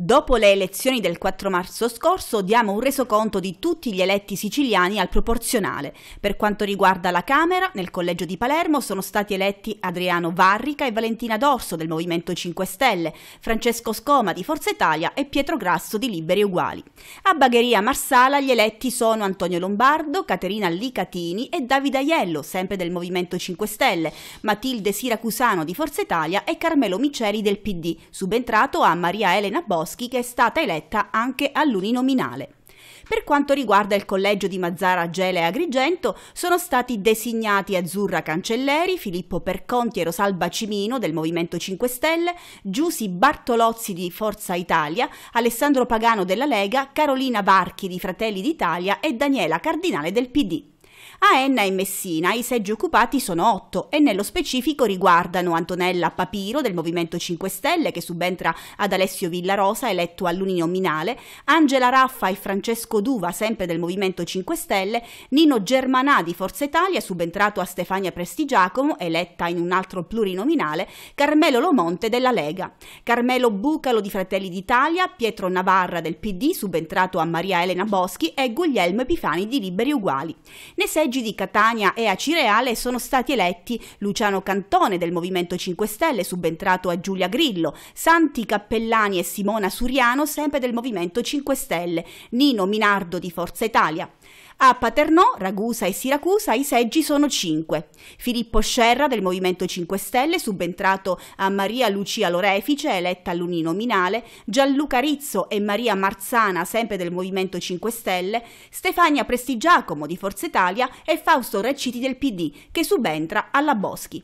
Dopo le elezioni del 4 marzo scorso diamo un resoconto di tutti gli eletti siciliani al proporzionale. Per quanto riguarda la Camera, nel collegio di Palermo sono stati eletti Adriano Varrica e Valentina Dorso del Movimento 5 Stelle, Francesco Scoma di Forza Italia e Pietro Grasso di Liberi Uguali. A Bagheria Marsala gli eletti sono Antonio Lombardo, Caterina Licatini e Davide Aiello, sempre del Movimento 5 Stelle, Matilde Siracusano di Forza Italia e Carmelo Miceri del PD, subentrato a Maria Elena Bossi Boschi che è stata eletta anche all'uninominale. Per quanto riguarda il collegio di Mazzara, Gela e Agrigento, sono stati designati Azzurra Cancelleri, Filippo Perconti e Rosalba Cimino del Movimento 5 Stelle, Giusi Bartolozzi di Forza Italia, Alessandro Pagano della Lega, Carolina Varchi di Fratelli d'Italia e Daniela Cardinale del PD. A Enna e Messina i seggi occupati sono otto e nello specifico riguardano Antonella Papiro del Movimento 5 Stelle che subentra ad Alessio Villarosa eletto all'uninominale, Angela Raffa e Francesco Duva sempre del Movimento 5 Stelle, Nino Germanà di Forza Italia subentrato a Stefania Prestigiacomo eletta in un altro plurinominale, Carmelo Lomonte della Lega, Carmelo Bucalo di Fratelli d'Italia, Pietro Navarra del PD subentrato a Maria Elena Boschi e Guglielmo Epifani di Liberi Uguali. Ne seggi di Catania e a Cireale sono stati eletti Luciano Cantone del Movimento 5 Stelle, subentrato a Giulia Grillo, Santi Cappellani e Simona Suriano, sempre del Movimento 5 Stelle, Nino Minardo di Forza Italia, a Paternò, Ragusa e Siracusa i seggi sono cinque. Filippo Scerra del Movimento 5 Stelle, subentrato a Maria Lucia Lorefice, eletta all'uninominale, Gianluca Rizzo e Maria Marzana, sempre del Movimento 5 Stelle, Stefania Prestigiacomo di Forza Italia e Fausto Recciti del PD, che subentra alla Boschi.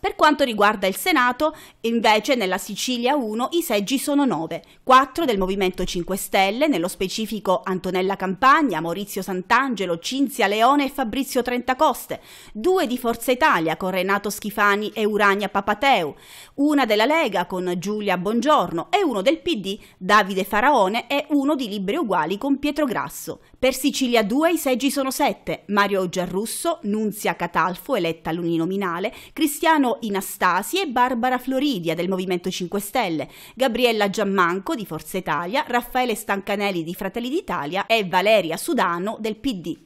Per quanto riguarda il Senato, invece nella Sicilia 1 i seggi sono 9, 4 del Movimento 5 Stelle, nello specifico Antonella Campagna, Maurizio Sant'Angelo, Cinzia Leone e Fabrizio Trentacoste, 2 di Forza Italia con Renato Schifani e Urania Papateu, una della Lega con Giulia Bongiorno e uno del PD Davide Faraone e uno di Libri Uguali con Pietro Grasso. Per Sicilia 2 i seggi sono 7, Mario Giarrusso, Nunzia Catalfo eletta all'uninominale, Cristiano Stefano Inastasi e Barbara Floridia del Movimento 5 Stelle, Gabriella Giammanco di Forza Italia, Raffaele Stancanelli di Fratelli d'Italia e Valeria Sudano del PD.